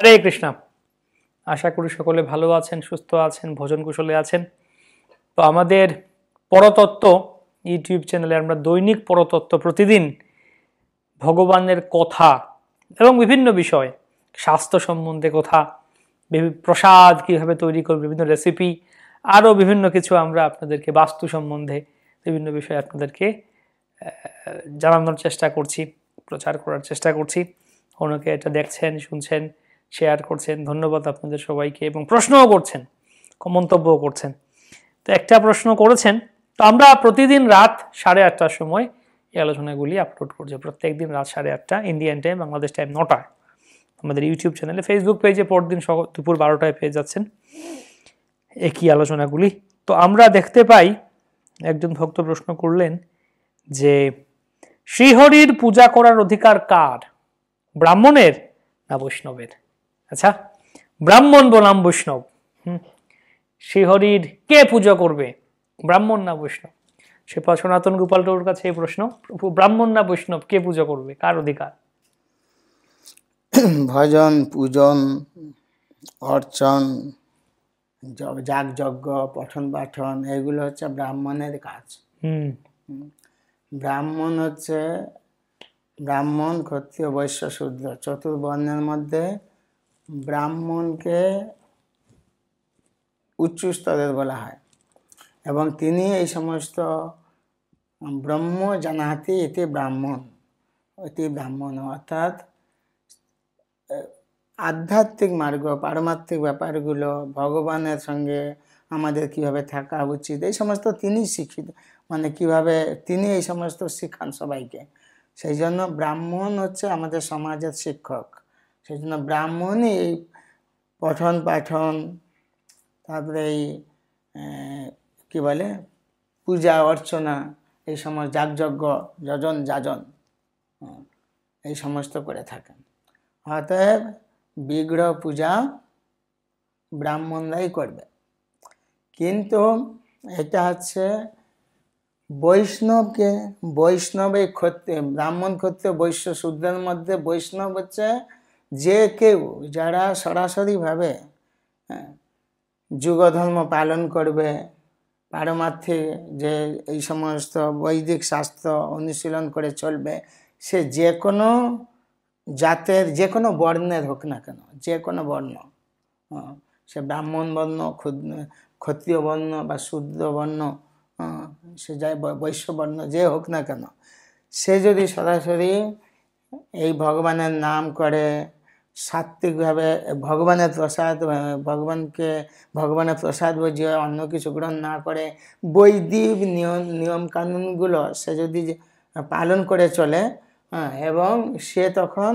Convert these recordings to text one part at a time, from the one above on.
হরে কৃষ্ণ আশা করি সকলে ভালো আছেন সুস্থ আছেন ভোজন কুশলে আছেন তো আমাদের পরতত্ত্ব ইউটিউব চ্যানেলে আমরা দৈনিক পরতত্ত্ব প্রতিদিন ভগবানের কথা এবং বিভিন্ন বিষয় স্বাস্থ্য সম্বন্ধে কথা প্রসাদ কীভাবে তৈরি করবে বিভিন্ন রেসিপি আরও বিভিন্ন কিছু আমরা আপনাদেরকে বাস্তু সম্বন্ধে বিভিন্ন বিষয়ে আপনাদেরকে জানানোর চেষ্টা করছি প্রচার করার চেষ্টা করছি অনেকে এটা দেখছেন শুনছেন শেয়ার করছেন ধন্যবাদ আপনাদের সবাইকে এবং প্রশ্নও করছেন মন্তব্য করছেন তো একটা প্রশ্ন করেছেন তো আমরা প্রতিদিন রাত সাড়ে আটটার সময় এই আলোচনাগুলি আপলোড করছি প্রত্যেক দিন রাত সাড়ে আটটা ইন্ডিয়ান টাইম বাংলাদেশ টাইম নটায় আমাদের ইউটিউব চ্যানেলে ফেসবুক পেজে পরদিন দুপুর বারোটায় পেয়ে যাচ্ছেন একই আলোচনাগুলি তো আমরা দেখতে পাই একজন ভক্ত প্রশ্ন করলেন যে শ্রীহরির পূজা করার অধিকার কার ব্রাহ্মণের না বৈষ্ণবের আচ্ছা ব্রাহ্মণ বনাম বৈষ্ণব হুম শ্রীহরির কে পুজো করবে ব্রাহ্মণ না বৈষ্ণব সে সনাতন গোপাল টোর কাছে এই প্রশ্ন ব্রাহ্মণ না বৈষ্ণব কে পুজো করবে কার অধিকার ভজন পূজন অর্চন যাগ যজ্ঞ পঠন পাঠন এগুলো হচ্ছে ব্রাহ্মণের কাজ ব্রাহ্মণ হচ্ছে ব্রাহ্মণ ক্ষত্রিয় বৈশ্য শূদ্র চতুর্বর্ণের মধ্যে ব্রাহ্মণকে উচ্চ স্তরের বলা হয় এবং তিনি এই সমস্ত ব্রহ্ম জানাতে এতে ব্রাহ্মণ এতে ব্রাহ্মণ অর্থাৎ আধ্যাত্মিক মার্গ পারমাত্মিক ব্যাপারগুলো ভগবানের সঙ্গে আমাদের কিভাবে থাকা উচিত এই সমস্ত তিনি শিক্ষিত মানে কিভাবে তিনি এই সমস্ত শিখান সবাইকে সেই জন্য ব্রাহ্মণ হচ্ছে আমাদের সমাজের শিক্ষক সেজন্য ব্রাহ্মণই এই পঠন পাঠন তারপরে এই কী বলে পূজা অর্চনা এই সমস্ত যাগযজ্ঞ যজন যাজন হ্যাঁ, এই সমস্ত করে থাকেন অতএব বিগ্রহ পূজা ব্রাহ্মণরাই করবে কিন্তু এটা হচ্ছে বৈষ্ণবকে বৈষ্ণবে ক্ষত্রে ব্রাহ্মণ ক্ষত্রে বৈশ্য শুদ্ধের মধ্যে বৈষ্ণব হচ্ছে যে কেউ যারা সরাসরিভাবে হ্যাঁ, যুগধর্ম পালন করবে পারমার্থিক যে এই সমস্ত বৈদিক শাস্ত্র অনুশীলন করে চলবে সে যে কোনো জাতের যে কোনো বর্ণের হোক না কেন যে কোনো বর্ণ হ্যাঁ, সে ব্রাহ্মণ বর্ণ ক্ষত্রিয় বর্ণ বা শুদ্ধ বর্ণ হ্যাঁ, সে যাই বৈশ্যবর্ণ যে হোক না কেন সে যদি সরাসরি এই ভগবানের নাম করে সাত্ত্বিকভাবে ভগবানের প্রসাদ ভগবানকে ভগবানের প্রসাদ বুঝিয়ে অন্য কিছু গ্রহণ না করে বৈদিক নিয়ম নিয়মকানুনগুলো সে যদি পালন করে চলে হ্যাঁ, এবং সে তখন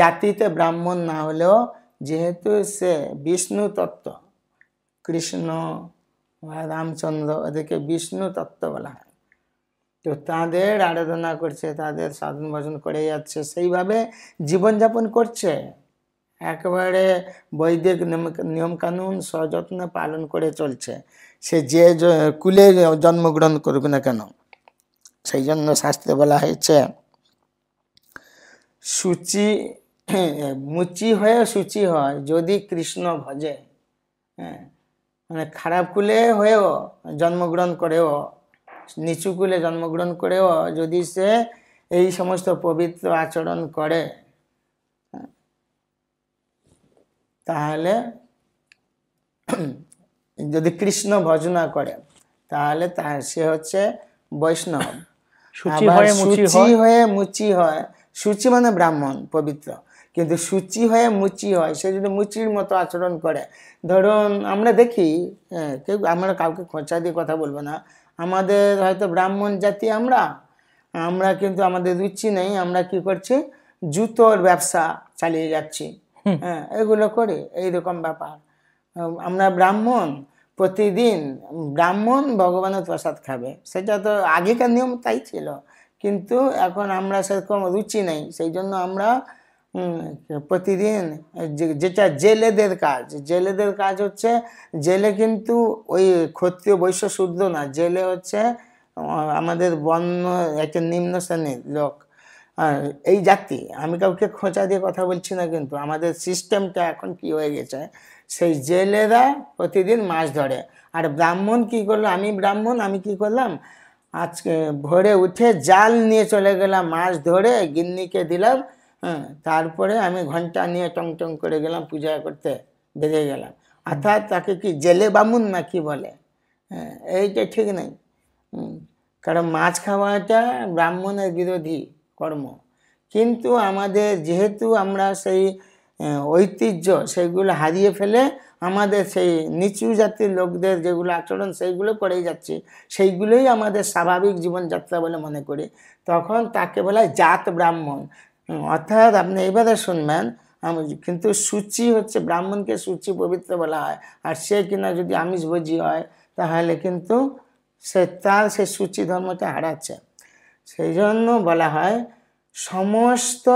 জাতিতে ব্রাহ্মণ না হলেও যেহেতু সে বিষ্ণু তত্ত্ব কৃষ্ণ বা রামচন্দ্র ওদেরকে বিষ্ণু তত্ত্ব বলা হয় তো তাদের আরাধনা করছে তাদের সাধন ভজন করে যাচ্ছে সেইভাবে জীবনযাপন করছে একেবারে বৈদিক নিয়মকানুন সযত্নে পালন করে চলছে সে যে কুলে জন্মগ্রহণ করুক না কেন সেই জন্য শাস্ত্রে বলা হয়েছে সূচি মুচি হয়ে সূচি হয় যদি কৃষ্ণ ভজে হ্যাঁ মানে খারাপ কুলে হয়েও জন্মগ্রহণ করেও নিচু কুলে জন্মগ্রহণ করেও যদি সে এই সমস্ত পবিত্র আচরণ করে তাহলে যদি কৃষ্ণ ভজনা করে তাহলে সে হচ্ছে বৈষ্ণব সূচি হয়ে মুচি হয় সুচি মানে ব্রাহ্মণ পবিত্র কিন্তু সুচি হয়ে মুচি হয় সে যদি মুচির মতো আচরণ করে ধরুন আমরা দেখি কেউ আমরা কাউকে খোঁচা দিয়ে কথা বলবো না আমাদের হয়তো ব্রাহ্মণ জাতি আমরা আমরা কিন্তু আমাদের রুচি নেই আমরা কি করছি জুতোর ব্যবসা চালিয়ে যাচ্ছি হ্যাঁ এগুলো করি এইরকম ব্যাপার আমরা ব্রাহ্মণ প্রতিদিন ব্রাহ্মণ ভগবানের প্রসাদ খাবে সেটা তো আগেকার নিয়ম তাই ছিল কিন্তু এখন আমরা সেরকম রুচি নেই সেই জন্য আমরা প্রতিদিন যেটা জেলেদের কাজ জেলেদের কাজ হচ্ছে জেলে কিন্তু ওই ক্ষত্রিয় বৈশ্য শুদ্ধ না জেলে হচ্ছে আমাদের বন্য একটা নিম্ন শ্রেণীর লোক এই জাতি আমি কাউকে খোঁচা দিয়ে কথা বলছি না কিন্তু আমাদের সিস্টেমটা এখন কি হয়ে গেছে সেই জেলেরা প্রতিদিন মাছ ধরে আর ব্রাহ্মণ কি করলো আমি ব্রাহ্মণ আমি কি করলাম আজকে ভোরে উঠে জাল নিয়ে চলে গেলাম মাছ ধরে গিন্নিকে দিলাম হ্যাঁ তারপরে আমি ঘন্টা নিয়ে টং টং করে গেলাম পূজা করতে বেড়ে গেলাম অর্থাৎ তাকে কি জেলে বামুন না কি বলে হ্যাঁ এইটা ঠিক নেই কারণ মাছ খাওয়াটা ব্রাহ্মণের বিরোধী কর্ম কিন্তু আমাদের যেহেতু আমরা সেই ঐতিহ্য সেগুলো হারিয়ে ফেলে আমাদের সেই নিচু জাতির লোকদের যেগুলো আচরণ সেইগুলো করেই যাচ্ছে সেইগুলোই আমাদের স্বাভাবিক জীবনযাত্রা বলে মনে করি তখন তাকে বলা হয় জাত ব্রাহ্মণ অর্থাৎ আপনি এবারে শুনবেন কিন্তু সূচি হচ্ছে ব্রাহ্মণকে সূচি পবিত্র বলা হয় আর সে কিনা যদি আমিষ ভোজি হয় তাহলে কিন্তু সে তার সে সূচি ধর্মটা হারাচ্ছে সেই জন্য বলা হয় সমস্ত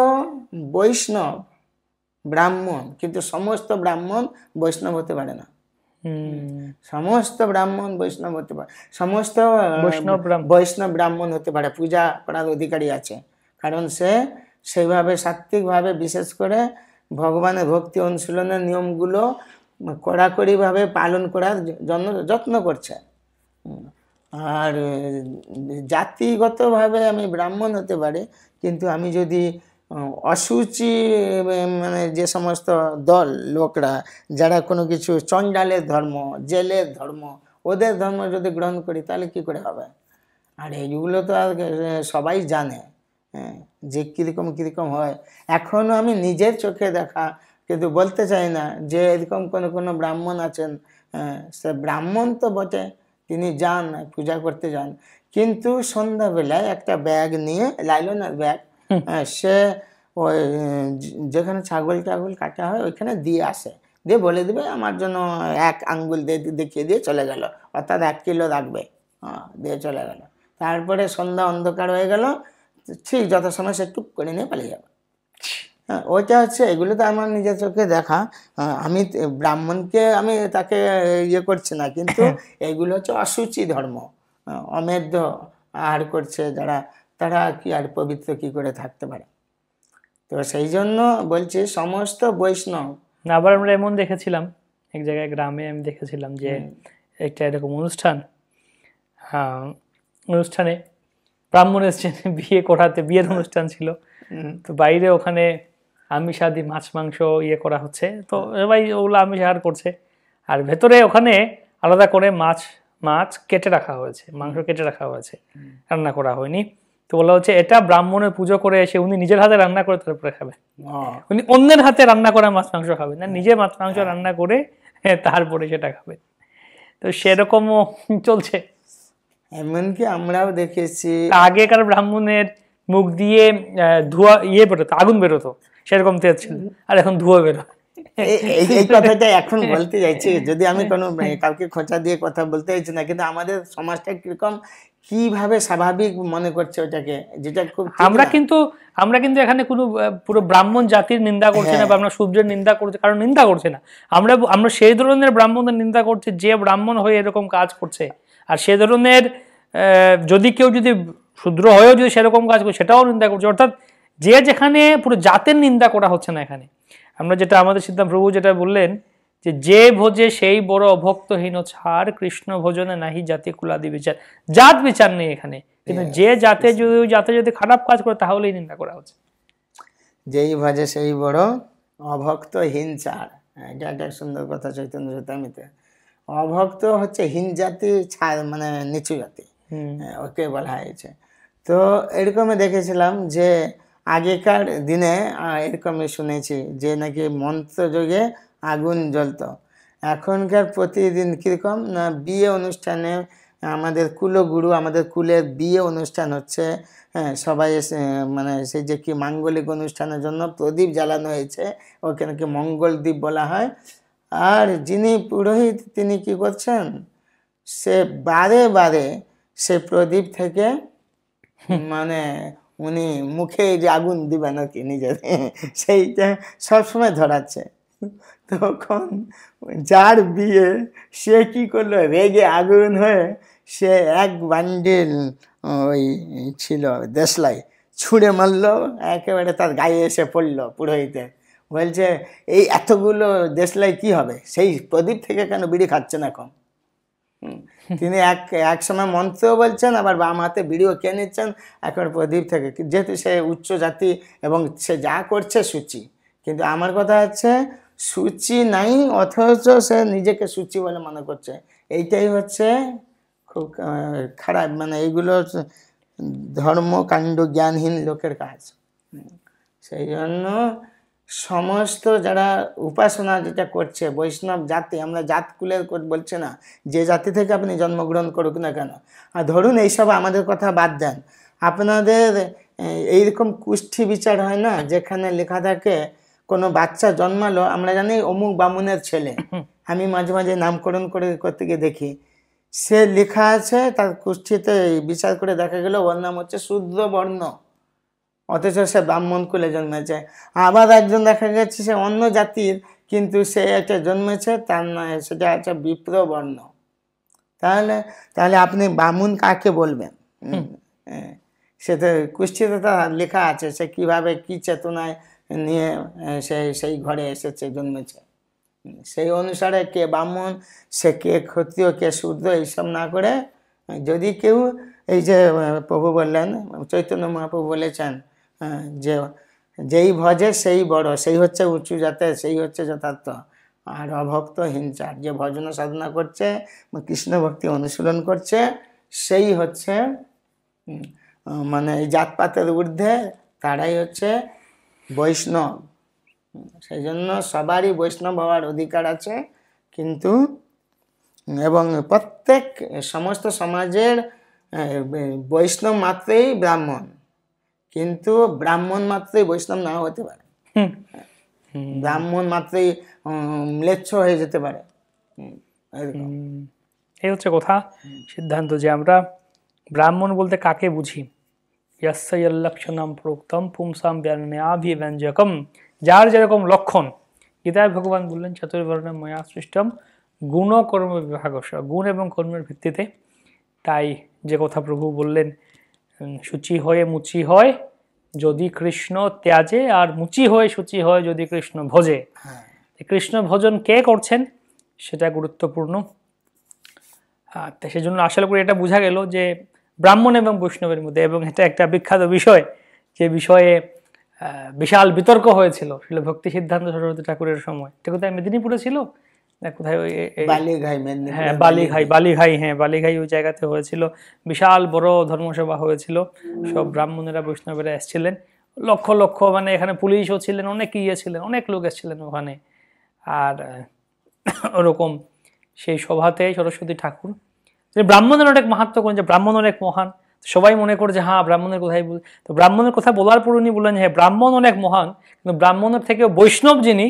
বৈষ্ণব ব্রাহ্মণ কিন্তু সমস্ত ব্রাহ্মণ বৈষ্ণব হতে পারে না সমস্ত ব্রাহ্মণ বৈষ্ণব হতে পারে সমস্ত বৈষ্ণব ব্রাহ্মণ হতে পারে পূজা করার অধিকারী আছে কারণ সে সেইভাবে সাত্ত্বিকভাবে বিশেষ করে ভগবানের ভক্তি অনুশীলনের নিয়মগুলো কড়াকড়িভাবে পালন করার জন্য যত্ন করছে আর জাতিগতভাবে আমি ব্রাহ্মণ হতে পারে কিন্তু আমি যদি অসুচি মানে যে সমস্ত দল লোকরা যারা কোনো কিছু চণ্ডালের ধর্ম জেলের ধর্ম ওদের ধর্ম যদি গ্রহণ করি তাহলে কী করে হবে আর এইগুলো তো আর সবাই জানে হ্যাঁ যে কীরকম কীরকম হয় এখনও আমি নিজের চোখে দেখা কিন্তু বলতে চাই না যে এরকম কোনো কোনো ব্রাহ্মণ আছেন সে ব্রাহ্মণ তো বটে তিনি যান পূজা করতে যান কিন্তু সন্ধ্যাবেলায় একটা ব্যাগ নিয়ে লাইলনের ব্যাগ সে ওই যেখানে ছাগল টাগল কাটা হয় ওইখানে দিয়ে আসে দিয়ে বলে দেবে আমার জন্য এক আঙ্গুল দিয়ে দেখিয়ে দিয়ে চলে গেল অর্থাৎ এক কিলো রাখবে হ্যাঁ দিয়ে চলে গেল তারপরে সন্ধ্যা অন্ধকার হয়ে গেল ঠিক যত সময় সে টুক করে নিয়ে পালিয়ে যাবে হ্যাঁ, ওইটা হচ্ছে এগুলো তো আমার নিজের চোখে দেখা আমি ব্রাহ্মণকে আমি তাকে ইয়ে করছি না কিন্তু হ্যাঁ। এগুলো হচ্ছে অসুচি ধর্ম অমেধ্য আহার করছে যারা তারা কি আর পবিত্র কি করে থাকতে পারে তো সেই জন্য বলছি সমস্ত বৈষ্ণব আবার আমরা এমন দেখেছিলাম এক জায়গায় গ্রামে আমি দেখেছিলাম যে একটা এরকম অনুষ্ঠান অনুষ্ঠানে ব্রাহ্মণ এসছেন বিয়ে করাতে বিয়ের অনুষ্ঠান ছিল তো বাইরে ওখানে আমিষাদি মাছ মাংস ইয়ে করা হচ্ছে তো এবার ওগুলো আমিষ আহার করছে আর ভেতরে ওখানে আলাদা করে মাছ মাছ কেটে রাখা হয়েছে মাংস কেটে রাখা হয়েছে রান্না করা হয়নি তো বলা হচ্ছে এটা ব্রাহ্মণের পুজো করে এসে উনি নিজের হাতে রান্না করে তারপরে খাবে উনি অন্যের হাতে রান্না করা মাছ মাংস খাবে না নিজে মাছ মাংস রান্না করে তারপরে সেটা খাবে তো সেরকমও চলছে এমনকি আমরাও দেখেছি আগেকার ব্রাহ্মণের মুখ দিয়ে ধোয়া ইয়ে বেরোতো আগুন বেরোতো সেরকম তেজ ছিল আর এখন ধুয়ো বেরো এই কথাটা এখন বলতে চাইছি যদি আমি কোনো কাউকে খোঁচা দিয়ে কথা বলতে চাইছি না কিন্তু আমাদের সমাজটা কিরকম কিভাবে স্বাভাবিক মনে করছে ওটাকে যেটা খুব আমরা কিন্তু আমরা কিন্তু এখানে কোনো পুরো ব্রাহ্মণ জাতির নিন্দা করছি না হ্যাঁ। বা আমরা সূর্যের নিন্দা করছি কারণ নিন্দা করছে না আমরা আমরা সেই ধরনের ব্রাহ্মণদের নিন্দা করছি যে ব্রাহ্মণ হয়ে এরকম কাজ করছে আর সে ধরনের যদি কেউ যদি শূদ্র হয়েও যদি সেরকম কাজ করে সেটাও নিন্দা করছে অর্থাৎ যে যেখানে পুরো জাতের নিন্দা করা হচ্ছে না এখানে আমরা যেটা আমাদের সিদ্ধান্ত প্রভু যেটা বললেন যে যে ভোজে সেই বড় অভক্তহীন ছাড় কৃষ্ণ ভোজনে নাহি জাতি কুলাদি বিচার জাত বিচার নেই এখানে কিন্তু যে জাতে যদি জাতে যদি খারাপ কাজ করে তাহলেই নিন্দা করা হচ্ছে যেই ভাজে সেই বড় অভক্তহীন ছাড় এটা একটা সুন্দর কথা চৈতন্য চৈতামিতে অভক্ত হচ্ছে হীন জাতি মানে নিচু জাতি হ্যাঁ, ওকে বলা হয়েছে তো এরকমই দেখেছিলাম যে আগেকার দিনে এরকমই শুনেছি যে নাকি মন্ত্রযোগে আগুন জ্বলত এখনকার প্রতিদিন কীরকম না বিয়ে অনুষ্ঠানে আমাদের কুলগুরু আমাদের কুলের বিয়ে অনুষ্ঠান হচ্ছে হ্যাঁ সবাই এসে মানে সেই যে কি মাঙ্গলিক অনুষ্ঠানের জন্য প্রদীপ জ্বালানো হয়েছে ওকে নাকি মঙ্গলদ্বীপ বলা হয় আর যিনি পুরোহিত তিনি কি করছেন সে বারে বারে সে প্রদীপ থেকে মানে মানে মুখে যে আগুন দিবে নাকি নিজের সেইটা সবসময় ধরাচ্ছে তখন যার বিয়ে সে কি করলো রেগে আগুন হয়ে সে এক বান্ডিল ওই ছিল দেশলাই ছুঁড়ে মারলো একেবারে তার গায়ে এসে পড়লো পুরোহিতে বলছে এই এতগুলো দেশলাই কি হবে সেই প্রদীপ থেকে কেন বিড়ি খাচ্ছে না এখন তিনি এক এক সময় মন্ত্রেও বলছেন আবার বাম হাতে বিড়িও কে নিচ্ছেন এখন প্রদীপ থেকে যেহেতু সে উচ্চ জাতি এবং সে যা করছে সূচি কিন্তু আমার কথা হচ্ছে সূচি নাই অথচ সে নিজেকে সূচি বলে মনে করছে এইটাই হচ্ছে খুব খারাপ মানে এইগুলো ধর্মকাণ্ড জ্ঞানহীন লোকের কাজ সেই জন্য সমস্ত যারা উপাসনা যেটা করছে বৈষ্ণব জাতি আমরা জাত কুলের বলছে না যে জাতি থেকে আপনি জন্মগ্রহণ করুক না কেন আর ধরুন এইসব আমাদের কথা বাদ দেন আপনাদের এইরকম কুষ্ঠি বিচার হয় না যেখানে লেখা থাকে কোনো বাচ্চা জন্মালো আমরা জানি অমুক বামুনের ছেলে আমি মাঝে মাঝে নামকরণ করে করতে গিয়ে দেখি সে লেখা আছে তার কুষ্ঠিতে বিচার করে দেখা গেল ওর নাম হচ্ছে বর্ণ অথচ সে ব্রাহ্মণ কুলে জন্মেছে আবার একজন দেখা গেছে সে অন্য জাতির কিন্তু সে একটা জন্মেছে তার নয় সেটা একটা বিপ্রবর্ণ তাহলে তাহলে আপনি বামুন কাকে বলবেন সে তো কুষ্ঠিতে তার লেখা আছে সে কিভাবে কি চেতনায় নিয়ে সে সেই ঘরে এসেছে জন্মেছে সেই অনুসারে কে ব্রাহ্মণ সে কে ক্ষত্রিয় কে শুদ্ধ এইসব না করে যদি কেউ এই যে প্রভু বললেন চৈতন্য মহাপ্রভু বলেছেন যে যেই ভজে সেই বড় সেই হচ্ছে উঁচু জাতে সেই হচ্ছে যথার্থ আর অভক্ত হিংসার যে ভজন সাধনা করছে কৃষ্ণ ভক্তি অনুশীলন করছে সেই হচ্ছে মানে এই জাতপাতের ঊর্ধ্বে তারাই হচ্ছে বৈষ্ণব সেই জন্য সবারই বৈষ্ণব হওয়ার অধিকার আছে কিন্তু এবং প্রত্যেক সমস্ত সমাজের বৈষ্ণব মাত্রেই ব্রাহ্মণ কিন্তু ব্রাহ্মণ মাত্রই বৈষ্ণব না হতে পারে হ্যাঁ, ব্রাহ্মণ মাত্রই ম্লেচ্ছ হয়ে যেতে পারে এই হচ্ছে কথা সিদ্ধান্ত যে আমরা ব্রাহ্মণ বলতে কাকে বুঝি যার যেরকম লক্ষণ গীতায় ভগবান বললেন চতুর্বর্ণ ময়া সৃষ্টম গুণ কর্ম বিভাগ গুণ এবং কর্মের ভিত্তিতে তাই যে কথা প্রভু বললেন সূচি হয়ে মুচি হয় যদি কৃষ্ণ ত্যাজে আর মুচি হয়ে সূচি হয় যদি কৃষ্ণ ভজে হ্যাঁ। কৃষ্ণ ভজন কে করছেন সেটা গুরুত্বপূর্ণ সেজন্য আসলে করে এটা বোঝা গেল যে ব্রাহ্মণ এবং বৈষ্ণবের মধ্যে এবং এটা একটা বিখ্যাত বিষয় যে বিষয়ে বিশাল বিতর্ক হয়েছিল শিল ভক্তি সিদ্ধান্ত সরস্বতী ঠাকুরের সময় এটা কোথায় মেদিনীপুরে ছিল কোথায় হ্যাঁ, হ্যাঁ, ওই জায়গাতে হয়েছিল বিশাল বড় ধর্মসভা হয়েছিল সব ব্রাহ্মণেরা বৈষ্ণবেরা এসেছিলেন লক্ষ লক্ষ মানে এখানে পুলিশও ছিলেন অনেক ইয়ে ছিলেন অনেক লোক এসেছিলেন ওখানে আর ওরকম সেই সভাতে সরস্বতী ঠাকুর ব্রাহ্মণের অনেক মাহাত্ম করেন যে ব্রাহ্মণ অনেক মহান সবাই মনে করে যে হ্যাঁ ব্রাহ্মণের কথাই বল তো ব্রাহ্মণের কথা বলার পর উনি বললেন হ্যাঁ ব্রাহ্মণ অনেক মহান কিন্তু ব্রাহ্মণের থেকেও বৈষ্ণব যিনি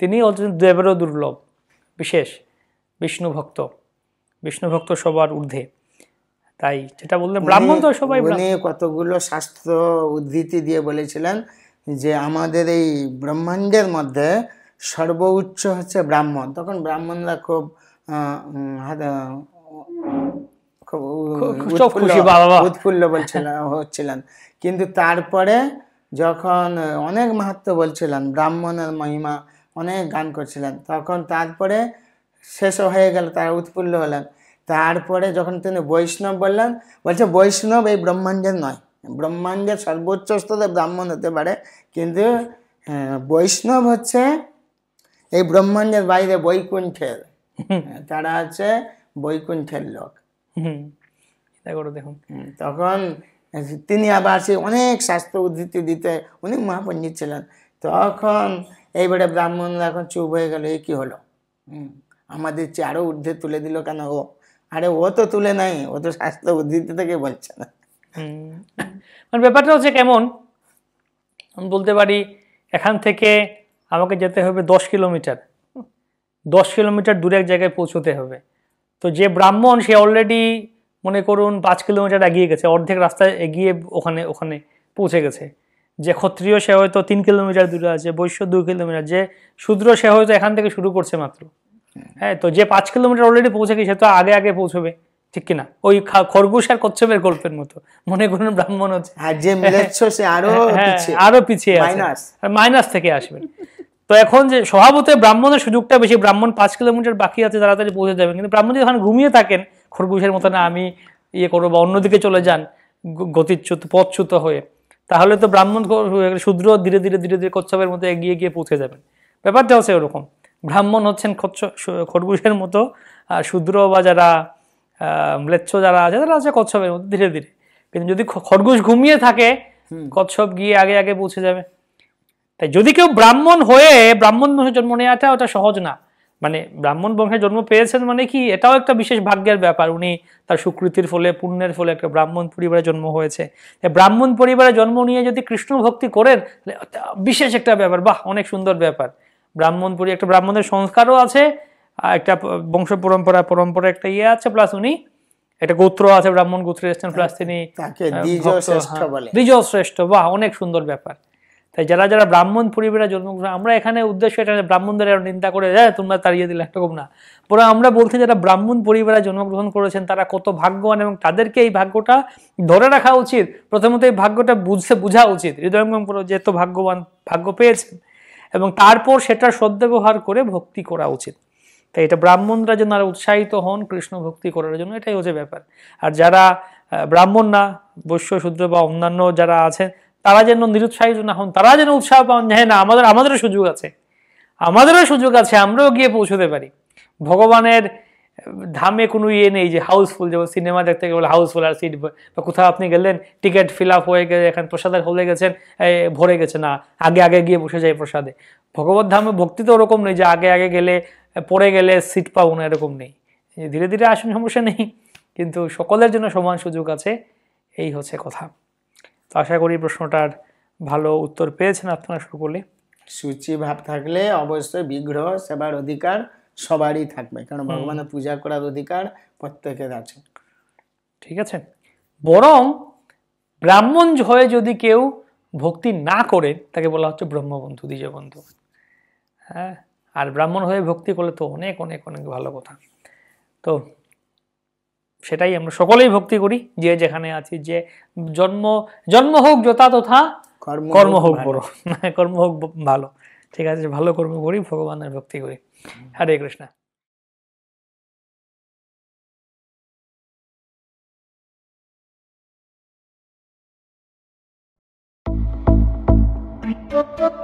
তিনি দেবেরও দুর্লভ বিশেষ বিষ্ণুভক্ত বিষ্ণুভক্ত সবার ঊর্ধ্বে তাই যেটা বললেন ব্রাহ্মণ তো সবাই উনি কতগুলো শাস্ত্র উদ্ধৃতি দিয়ে বলেছিলেন যে আমাদের এই ব্রহ্মাণ্ডের মধ্যে সর্বোচ্চ হচ্ছে ব্রাহ্মণ তখন ব্রাহ্মণরা খুব উৎফুল্ল বলছিলেন হচ্ছিলেন কিন্তু তারপরে যখন অনেক মাহাত্ম বলছিলেন ব্রাহ্মণের মহিমা অনেক গান করছিলেন তখন তারপরে শেষ হয়ে গেল তারা উৎফুল্ল হলেন তারপরে যখন তিনি বৈষ্ণব বললেন বলছে বৈষ্ণব এই ব্রহ্মাণ্ডের নয় ব্রহ্মাণ্ডের সর্বোচ্চ স্তরে ব্রাহ্মণ হতে পারে কিন্তু হ্যাঁ, বৈষ্ণব হচ্ছে এই ব্রহ্মাণ্ডের বাইরে বৈকুণ্ঠের তারা হচ্ছে বৈকুণ্ঠের লোক দেখুন তখন তিনি আবার সেই অনেক স্বাস্থ্য উদ্ধৃতি দিতে উনি মহাপণ্ডিত ছিলেন তখন এইবারে ব্রাহ্মণরা এখন চুপ হয়ে গেল এই কী হলো আমাদের চেয়ে আরও ঊর্ধ্বে তুলে দিল কেন ও আরে ও তো তুলে নাই ও তো স্বাস্থ্য উদ্ধৃতি থেকে বলছে না মানে ব্যাপারটা হচ্ছে কেমন আমি বলতে পারি এখান থেকে আমাকে যেতে হবে দশ কিলোমিটার দশ কিলোমিটার দূরে এক জায়গায় পৌঁছতে হবে তো যে ব্রাহ্মণ সে অলরেডি মনে করুন পাঁচ কিলোমিটার এগিয়ে গেছে অর্ধেক রাস্তায় এগিয়ে ওখানে ওখানে পৌঁছে গেছে যে ক্ষত্রিয় সে হয়তো তিন কিলোমিটার দূরে আছে বৈশ্য দুই কিলোমিটার যে শূদ্র সে হয়তো এখান থেকে শুরু করছে মাত্র হ্যাঁ তো যে পাঁচ কিলোমিটার অলরেডি পৌঁছে গেছে তো আগে আগে পৌঁছবে ঠিক কিনা ওই খরগোশ আর কচ্ছপের গল্পের মতো মনে করুন ব্রাহ্মণ হচ্ছে হ্যাঁ, হ্যাঁ, আরো পিছিয়ে মাইনাস মাইনাস থেকে আসবে তো এখন যে স্বভাবতে ব্রাহ্মণের সুযোগটা বেশি ব্রাহ্মণ পাঁচ কিলোমিটার বাকি আছে তাড়াতাড়ি পৌঁছে যাবেন কিন্তু ব্রাহ্মণ যদি ঘুমিয়ে থাকেন খরগোশের মতো না আমি ইয়ে করবো বা অন্যদিকে চলে যান গতিচ্যুত পথচ্যুত হয়ে তাহলে তো ব্রাহ্মণ শূদ্র ধীরে ধীরে ধীরে ধীরে কচ্ছপের মতো এগিয়ে গিয়ে পৌঁছে যাবেন ব্যাপারটা হচ্ছে ওরকম ব্রাহ্মণ হচ্ছেন খচ্ছ খরগোশের মতো আর শূদ্র বা যারা ম্লেচ্ছ যারা আছে তারা আছে কচ্ছপের মতো ধীরে ধীরে কিন্তু যদি খরগোশ ঘুমিয়ে থাকে কচ্ছপ গিয়ে আগে আগে পৌঁছে যাবে তাই যদি কেউ ব্রাহ্মণ হয়ে ব্রাহ্মণ জন্ম নেওয়াটা ওটা সহজ না মানে ব্রাহ্মণ বংশে জন্ম পেয়েছেন মানে কি এটাও একটা বিশেষ ভাগ্যের ব্যাপার উনি তার সুকৃতির ফলে পুণ্যের ফলে একটা ব্রাহ্মণ পরিবারে জন্ম হয়েছে ব্রাহ্মণ পরিবারে জন্ম নিয়ে যদি কৃষ্ণ ভক্তি করেন বিশেষ একটা ব্যাপার বাহ অনেক সুন্দর ব্যাপার ব্রাহ্মণ পরি একটা ব্রাহ্মণের সংস্কারও আছে একটা বংশ পরম্পরা পরম্পরা একটা ইয়ে আছে প্লাস উনি একটা গোত্র আছে ব্রাহ্মণ গোত্রে এসছেন প্লাস হ্যাঁ, তিনি দ্বিজ শ্রেষ্ঠ হ্যাঁ। বাহ অনেক সুন্দর ব্যাপার তাই যারা যারা ব্রাহ্মণ পরিবারে জন্মগ্রহণ আমরা এখানে উদ্দেশ্য এটা ব্রাহ্মণদের নিন্দা করে দেয় তোমরা তাড়িয়ে দিলে একরকম না পরে আমরা বলছি যারা ব্রাহ্মণ পরিবারে জন্মগ্রহণ করেছেন তারা কত ভাগ্যবান এবং তাদেরকে এই ভাগ্যটা ধরে রাখা উচিত প্রথমত এই ভাগ্যটা বুঝতে বোঝা উচিত হৃদয়ঙ্গম করো যে এত ভাগ্যবান ভাগ্য পেয়েছেন এবং তারপর সেটা সদ্ব্যবহার করে ভক্তি করা উচিত তাই এটা ব্রাহ্মণরা যেন আরো উৎসাহিত হন কৃষ্ণ ভক্তি করার জন্য এটাই হচ্ছে ব্যাপার আর যারা ব্রাহ্মণ না বৈশ্য শূদ্র বা অন্যান্য যারা আছেন তারা যেন নিরুৎসাহিত না হন তারা যেন উৎসাহ পান হ্যাঁ না আমাদের আমাদেরও সুযোগ আছে আমাদেরও সুযোগ আছে আমরাও গিয়ে পৌঁছতে পারি ভগবানের ধামে কোনো ইয়ে নেই যে হাউসফুল যেমন সিনেমা দেখতে গেলে হাউসফুল আর সিট বা কোথাও আপনি গেলেন টিকিট ফিল আপ হয়ে গেছে এখানে প্রসাদের হলে গেছেন ভরে গেছে না আগে আগে গিয়ে বসে যায় প্রসাদে ভগবত ধামে ভক্তি তো ওরকম নেই যে আগে আগে গেলে পরে গেলে সিট পাবো না এরকম নেই ধীরে ধীরে আসুন সমস্যা নেই কিন্তু সকলের জন্য সমান সুযোগ আছে এই হচ্ছে কথা তো আশা করি প্রশ্নটার ভালো উত্তর পেয়েছেন আপনারা সকলে সূচি ভাব থাকলে অবশ্যই বিগ্রহ সেবার অধিকার সবারই থাকবে কারণ ভগবানের পূজা করার অধিকার প্রত্যেকের আছে ঠিক আছে বরং ব্রাহ্মণ হয়ে যদি কেউ ভক্তি না করে তাকে বলা হচ্ছে ব্রহ্মবন্ধু দ্বিজবন্ধু হ্যাঁ আর ব্রাহ্মণ হয়ে ভক্তি করলে তো অনেক অনেক অনেক ভালো কথা তো সেটাই আমরা সকলেই ভক্তি করি যে যেখানে আছি যে জন্ম জন্ম হোক যথা তথা কর্ম হোক বড় কর্ম হোক ভালো ঠিক আছে ভালো কর্ম করি ভগবানের ভক্তি করি হরে কৃষ্ণা Thank you.